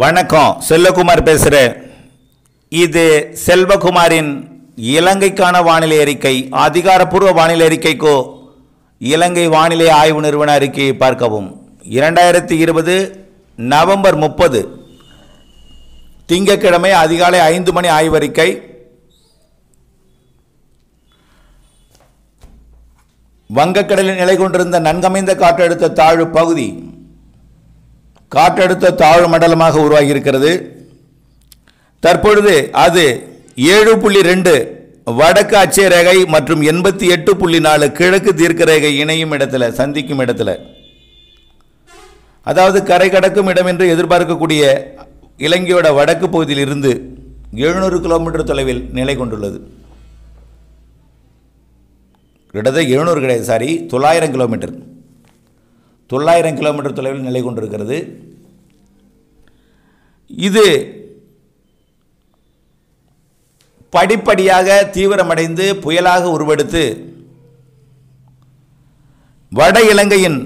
வணக்கம் செல்லகுமார் பேசுகிறேன் இது செல்வகுமாரின் இலங்கைக்கான வானிலை அறிக்கை அதிகாரப்பூர்வ வானிலை அறிக்கைக்கோ இலங்கை வானிலை ஆய்வு நிறுவன அறிக்கையை பார்க்கவும் இரண்டாயிரத்தி இருபது நவம்பர் முப்பது திங்கட்கிழமை அதிகாலை ஐந்து மணி ஆய்வறிக்கை வங்கக்கடலில் நிலை கொண்டிருந்த நன்கமைந்த காற்றழுத்த தாழ்வு பகுதி காற்றழுத்த தாழ்வு மண்டலமாக உருவாகியிருக்கிறது தற்பொழுது அது ஏழு புள்ளி ரெண்டு வடக்கு அச்சரேகை மற்றும் எண்பத்தி எட்டு புள்ளி நாலு கிழக்கு தீர்க்கரேகை இணையும் இடத்துல சந்திக்கும் இடத்துல அதாவது கரை கடக்கும் இடம் என்று எதிர்பார்க்கக்கூடிய இலங்கையோட வடக்கு பகுதியில் இருந்து எழுநூறு கிலோமீட்டர் தொலைவில் நிலை கொண்டுள்ளது கிட்டத்தட்ட எழுநூறு கிடையாது சாரி தொள்ளாயிரம் கிலோமீட்டர் தொள்ளாயிரம் கிலோமீட்டர் தொலைவில் நிலை கொண்டிருக்கிறது இது படிப்படியாக தீவிரமடைந்து புயலாக உருவெடுத்து வட இலங்கையின்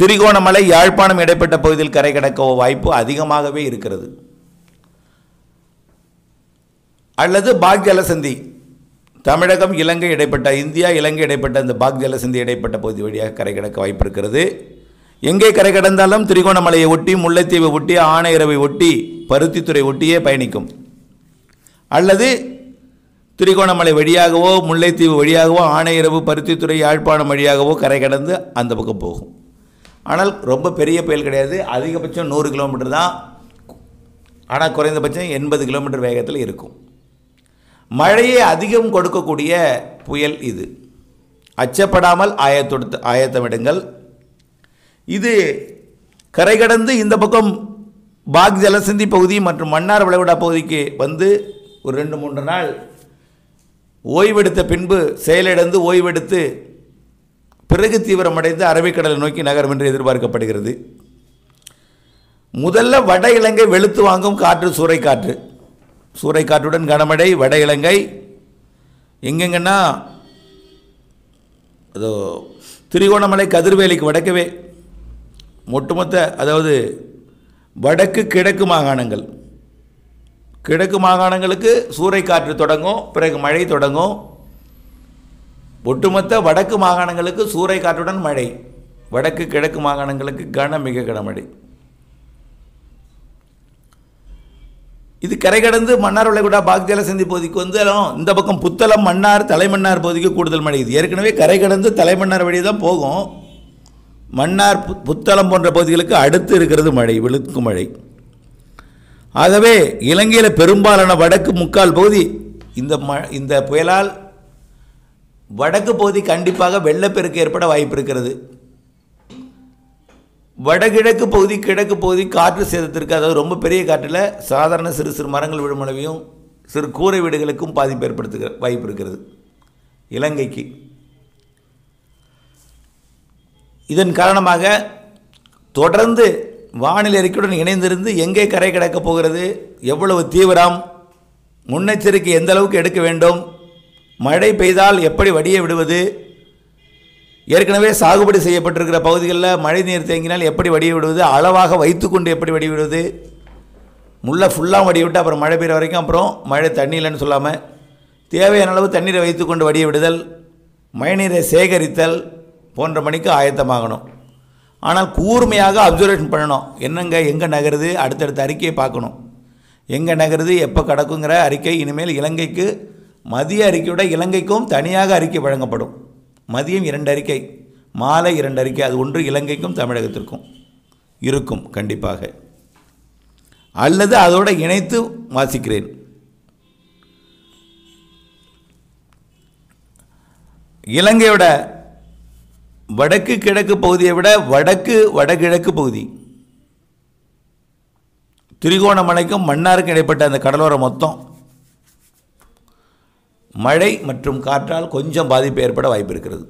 திரிகோணமலை யாழ்ப்பாணம் இடைப்பட்ட பகுதியில் கரை கடக்க வாய்ப்பு அதிகமாகவே இருக்கிறது அல்லது பாக் ஜலசந்தி தமிழகம் இலங்கை இடைப்பட்ட இந்தியா இலங்கை இடைப்பட்ட இந்த பாக் ஜலசந்தி இடைப்பட்ட பகுதி வழியாக கரை கிடக்க வாய்ப்பு இருக்கிறது எங்கே கரை கடந்தாலும் திரிகோணமலையை ஒட்டி முல்லைத்தீவை ஒட்டி ஆணையரவை ஒட்டி பருத்தித்துறை ஒட்டியே பயணிக்கும் அல்லது திரிகோணமலை வழியாகவோ முல்லைத்தீவு வழியாகவோ ஆணையரவு பருத்தித்துறை யாழ்ப்பாணம் வழியாகவோ கரை கடந்து அந்த பக்கம் போகும் ஆனால் ரொம்ப பெரிய புயல் கிடையாது அதிகபட்சம் நூறு கிலோமீட்டர் தான் ஆனால் குறைந்தபட்சம் எண்பது கிலோமீட்டர் வேகத்தில் இருக்கும் மழையை அதிகம் கொடுக்கக்கூடிய புயல் இது அச்சப்படாமல் ஆயத்தொடுத்து ஆயத்தமிடுங்கள் இது கரை கடந்து இந்த பக்கம் பாக் ஜலசந்தி பகுதி மற்றும் மன்னார் விளைவிடா பகுதிக்கு வந்து ஒரு ரெண்டு மூன்று நாள் ஓய்வெடுத்த பின்பு செயலிழந்து ஓய்வெடுத்து பிறகு தீவிரமடைந்து அரபிக்கடலை நோக்கி நகரம் என்று எதிர்பார்க்கப்படுகிறது முதல்ல வட இலங்கை வெளுத்து வாங்கும் காற்று சூறை காற்று சூறைக்காற்றுடன் கனமழை வட இலங்கை எங்கெங்கன்னா அதோ திருகோணமலை கதிர்வேலிக்கு வடக்கவே ஒட்டுமொத்த அதாவது வடக்கு கிழக்கு மாகாணங்கள் கிழக்கு மாகாணங்களுக்கு சூறைக்காற்று தொடங்கும் பிறகு மழை தொடங்கும் ஒட்டுமொத்த வடக்கு மாகாணங்களுக்கு சூறைக்காற்றுடன் மழை வடக்கு கிழக்கு மாகாணங்களுக்கு கன மிக கனமழை இது கரை கடந்து மன்னார் வளைகுடா பாக்தியால சந்தி பகுதிக்கு வந்தாலும் இந்த பக்கம் புத்தளம் மன்னார் தலைமன்னார் பகுதிக்கு கூடுதல் மழை இது ஏற்கனவே கரை கடந்து தலைமன்னார் வழி தான் போகும் மன்னார் புத்தளம் போன்ற பகுதிகளுக்கு அடுத்து இருக்கிறது மழை விழுக்கு மழை ஆகவே இலங்கையில் பெரும்பாலான வடக்கு முக்கால் பகுதி இந்த ம இந்த புயலால் வடக்கு பகுதி கண்டிப்பாக வெள்ளப்பெருக்கு ஏற்பட வாய்ப்பு இருக்கிறது வடகிழக்கு பகுதி கிழக்கு பகுதி காற்று சேதத்திற்கு அதாவது ரொம்ப பெரிய காற்றில் சாதாரண சிறு சிறு மரங்கள் விடும் அளவையும் சிறு கூரை வீடுகளுக்கும் பாதிப்பு ஏற்படுத்து வாய்ப்பு இருக்கிறது இலங்கைக்கு இதன் காரணமாக தொடர்ந்து வானிலை அறிக்கையுடன் இணைந்திருந்து எங்கே கரை கிடக்கப் போகிறது எவ்வளவு தீவிரம் முன்னெச்சரிக்கை எந்த அளவுக்கு எடுக்க வேண்டும் மழை பெய்தால் எப்படி வடிய விடுவது ஏற்கனவே சாகுபடி செய்யப்பட்டிருக்கிற பகுதிகளில் மழை நீர் தேங்கினால் எப்படி வடிவிடுவது அளவாக வைத்துக்கொண்டு எப்படி வடிவிடுவது முள்ள ஃபுல்லாக வடிவிட்டு அப்புறம் மழை பெய்கிற வரைக்கும் அப்புறம் மழை தண்ணி இல்லைன்னு சொல்லாமல் தேவையான அளவு தண்ணீரை வைத்துக்கொண்டு வடிய விடுதல் மழைநீரை சேகரித்தல் போன்ற மணிக்கு ஆயத்தமாகணும் ஆனால் கூர்மையாக அப்சர்வேஷன் பண்ணணும் என்னங்க எங்கே நகருது அடுத்தடுத்த அறிக்கையை பார்க்கணும் எங்கே நகருது எப்போ கிடக்குங்கிற அறிக்கை இனிமேல் இலங்கைக்கு மதிய அறிக்கையோட இலங்கைக்கும் தனியாக அறிக்கை வழங்கப்படும் மதியம் இரண்டு அறிக்கை மாலை இரண்டு அறிக்கை அது ஒன்று இலங்கைக்கும் தமிழகத்திற்கும் இருக்கும் கண்டிப்பாக அல்லது அதோடு இணைத்து வாசிக்கிறேன் இலங்கையோட வடக்கு கிழக்கு பகுதியை விட வடக்கு வடகிழக்கு பகுதி திரிகோணமலைக்கும் மன்னாருக்கும் இடைப்பட்ட அந்த கடலோரம் மொத்தம் மழை மற்றும் காற்றால் கொஞ்சம் பாதிப்பு ஏற்பட வாய்ப்பு இருக்கிறது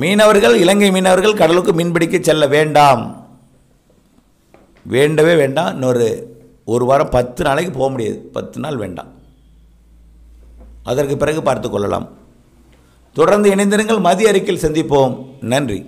மீனவர்கள் இலங்கை மீனவர்கள் கடலுக்கு மீன்பிடிக்க செல்ல வேண்டாம் வேண்டவே வேண்டாம் இன்னொரு ஒரு வாரம் பத்து நாளைக்கு போக முடியாது பத்து நாள் வேண்டாம் அதற்கு பிறகு பார்த்து கொள்ளலாம் தொடர்ந்து இணைந்திருங்கள் மதிய அறிக்கையில் சந்திப்போம் நன்றி